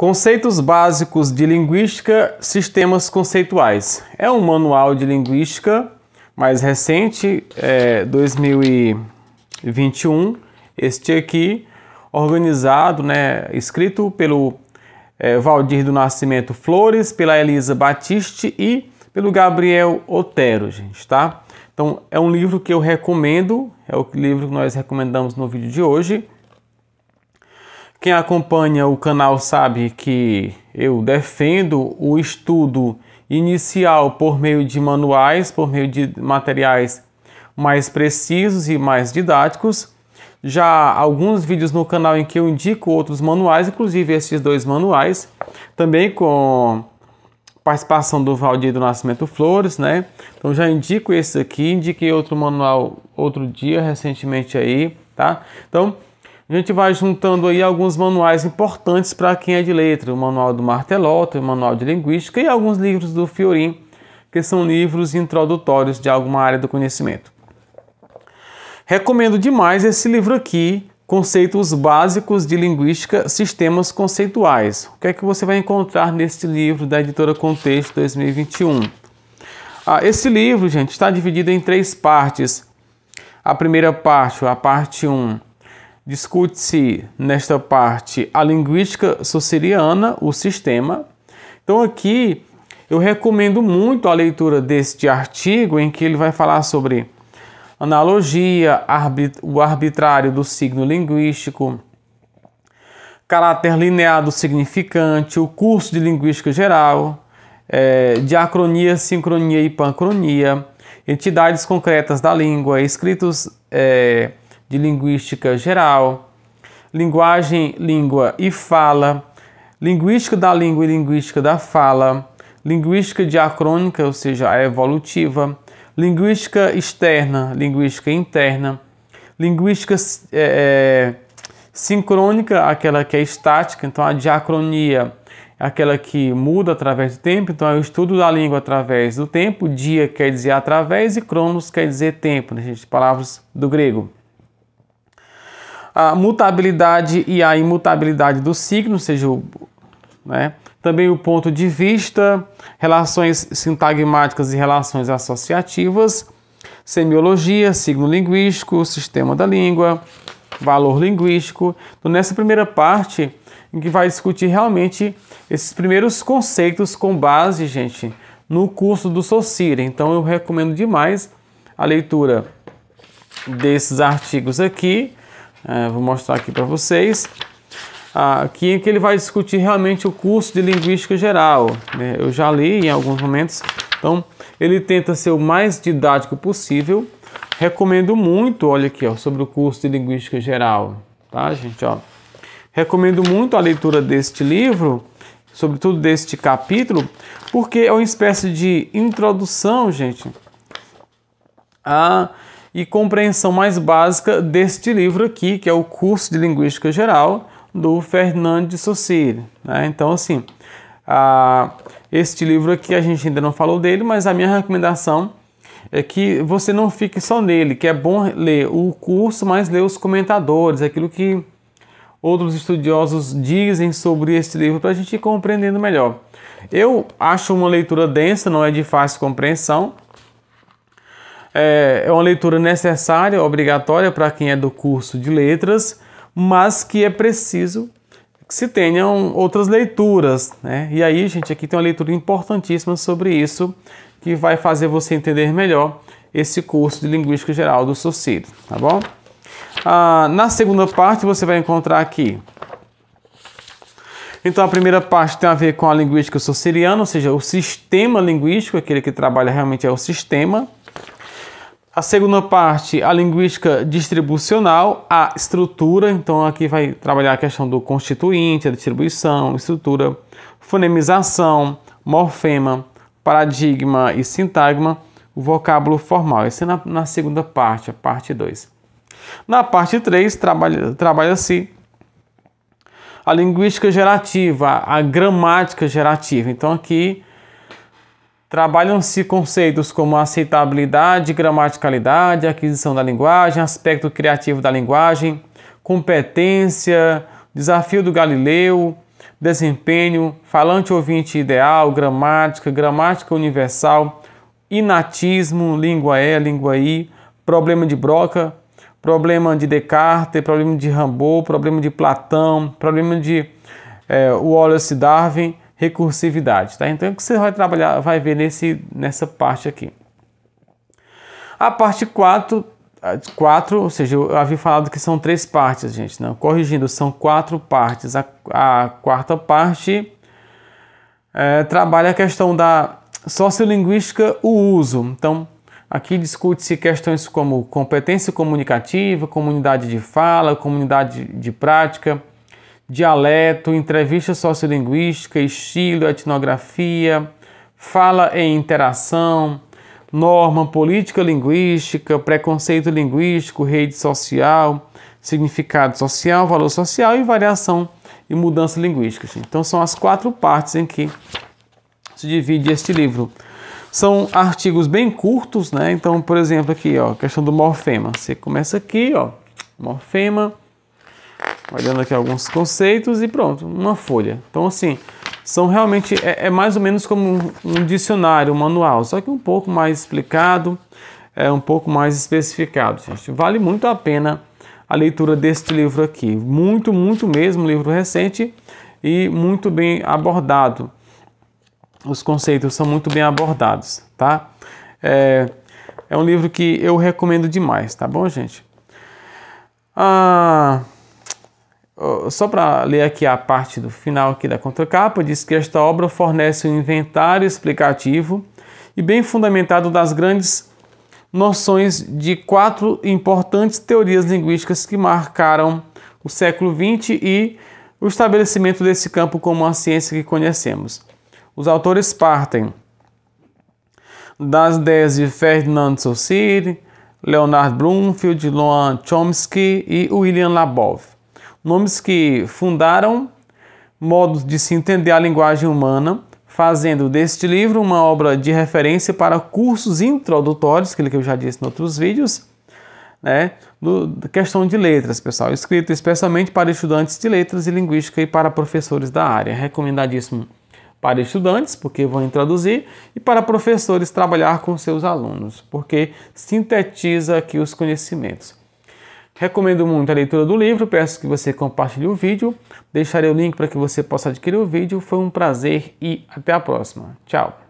Conceitos básicos de linguística, sistemas conceituais. É um manual de linguística mais recente, é 2021. Este aqui, organizado, né, escrito pelo é, Valdir do Nascimento Flores, pela Elisa Batiste e pelo Gabriel Otero, gente, tá? Então, é um livro que eu recomendo, é o livro que nós recomendamos no vídeo de hoje. Quem acompanha o canal sabe que eu defendo o estudo inicial por meio de manuais, por meio de materiais mais precisos e mais didáticos. Já alguns vídeos no canal em que eu indico outros manuais, inclusive esses dois manuais, também com participação do Valdir do Nascimento Flores, né? Então já indico esse aqui, indiquei outro manual outro dia recentemente aí, tá? Então, a gente vai juntando aí alguns manuais importantes para quem é de letra, o manual do Martelotto, o manual de linguística e alguns livros do Fiorin, que são livros introdutórios de alguma área do conhecimento. Recomendo demais esse livro aqui, Conceitos Básicos de Linguística, Sistemas Conceituais. O que é que você vai encontrar neste livro da editora Contexto 2021? Ah, esse livro, gente, está dividido em três partes. A primeira parte, a parte 1, Discute-se nesta parte a linguística sociriana, o sistema. Então aqui eu recomendo muito a leitura deste artigo em que ele vai falar sobre analogia, arbit, o arbitrário do signo linguístico, caráter linear do significante, o curso de linguística geral, é, diacronia, sincronia e pancronia, entidades concretas da língua, escritos é, de linguística geral, linguagem, língua e fala, linguística da língua e linguística da fala, linguística diacrônica, ou seja, a evolutiva, linguística externa, linguística interna, linguística é, é sincrônica, aquela que é estática, então a diacronia é aquela que muda através do tempo, então é o estudo da língua através do tempo, dia quer dizer através e cronos quer dizer tempo, né, gente? palavras do grego a mutabilidade e a imutabilidade do signo, ou seja, o, né, também o ponto de vista, relações sintagmáticas e relações associativas, semiologia, signo linguístico, sistema da língua, valor linguístico. Então, nessa primeira parte, em que vai discutir realmente esses primeiros conceitos com base, gente, no curso do Socira. Então, eu recomendo demais a leitura desses artigos aqui é, vou mostrar aqui para vocês. Ah, aqui é que ele vai discutir realmente o curso de linguística geral. Né? Eu já li em alguns momentos. Então, ele tenta ser o mais didático possível. Recomendo muito, olha aqui, ó, sobre o curso de linguística geral, tá, gente, ó. Recomendo muito a leitura deste livro, sobretudo deste capítulo, porque é uma espécie de introdução, gente, a e compreensão mais básica deste livro aqui, que é o curso de Linguística Geral do Fernando de Saussure. Né? Então, assim, a, este livro aqui a gente ainda não falou dele, mas a minha recomendação é que você não fique só nele, que é bom ler o curso, mas ler os comentadores, aquilo que outros estudiosos dizem sobre este livro para a gente ir compreendendo melhor. Eu acho uma leitura densa, não é de fácil compreensão, é, é, uma leitura necessária, obrigatória para quem é do curso de letras, mas que é preciso que se tenham outras leituras. Né? E aí, gente, aqui tem uma leitura importantíssima sobre isso, que vai fazer você entender melhor esse curso de Linguística Geral do Socido, tá bom? Ah, na segunda parte, você vai encontrar aqui. Então, a primeira parte tem a ver com a linguística sociriana, ou seja, o sistema linguístico, aquele que trabalha realmente é o sistema. A segunda parte, a linguística distribucional, a estrutura. Então, aqui vai trabalhar a questão do constituinte, a distribuição, estrutura, fonemização, morfema, paradigma e sintagma, o vocábulo formal. Isso é na, na segunda parte, a parte 2. Na parte 3, trabalha-se trabalha a linguística gerativa, a gramática gerativa. Então, aqui Trabalham-se conceitos como aceitabilidade, gramaticalidade, aquisição da linguagem, aspecto criativo da linguagem, competência, desafio do Galileu, desempenho, falante-ouvinte ideal, gramática, gramática universal, inatismo, língua E, língua I, problema de Broca, problema de Descartes, problema de Rambaud, problema de Platão, problema de é, Wallace Darwin recursividade, tá? Então, o que você vai trabalhar, vai ver nesse, nessa parte aqui. A parte 4, 4, ou seja, eu havia falado que são três partes, gente, não? Né? Corrigindo, são quatro partes. A, a quarta parte é, trabalha a questão da sociolinguística, o uso. Então, Aqui discute-se questões como competência comunicativa, comunidade de fala, comunidade de prática, dialeto, entrevista sociolinguística, estilo, etnografia, fala em interação, norma, política linguística, preconceito linguístico, rede social, significado social, valor social e variação e mudança linguística. Então são as quatro partes em que se divide este livro. São artigos bem curtos, né? Então, por exemplo, aqui, ó, questão do morfema. Você começa aqui, ó, morfema, Vai dando aqui alguns conceitos e pronto, uma folha. Então, assim, são realmente, é, é mais ou menos como um, um, dicionário, um manual, só que um pouco mais explicado, é um pouco mais especificado, gente. Vale muito a pena a leitura deste livro aqui. Muito, muito mesmo, livro recente e muito bem abordado. Os conceitos são muito bem abordados, tá? É, é um livro que eu recomendo demais, tá bom, gente? Ah só para ler aqui a parte do final aqui da contracapa, diz que esta obra fornece um inventário explicativo e bem fundamentado das grandes noções de quatro importantes teorias linguísticas que marcaram o século XX e o estabelecimento desse campo como a ciência que conhecemos. Os autores partem das ideias de Ferdinand Saussure, Leonard Bloomfield, Noam Chomsky e William Labov nomes que fundaram modos de se entender a linguagem humana, fazendo deste livro uma obra de referência para cursos introdutórios, aquilo que eu já disse em outros vídeos, né, do, questão de letras, pessoal, escrito especialmente para estudantes de letras e linguística e para professores da área. Recomendadíssimo para estudantes, porque vão traduzir, e para professores trabalhar com seus alunos, porque sintetiza aqui os conhecimentos. Recomendo muito a leitura do livro, peço que você compartilhe o vídeo, deixarei o link para que você possa adquirir o vídeo. Foi um prazer e até a próxima. Tchau!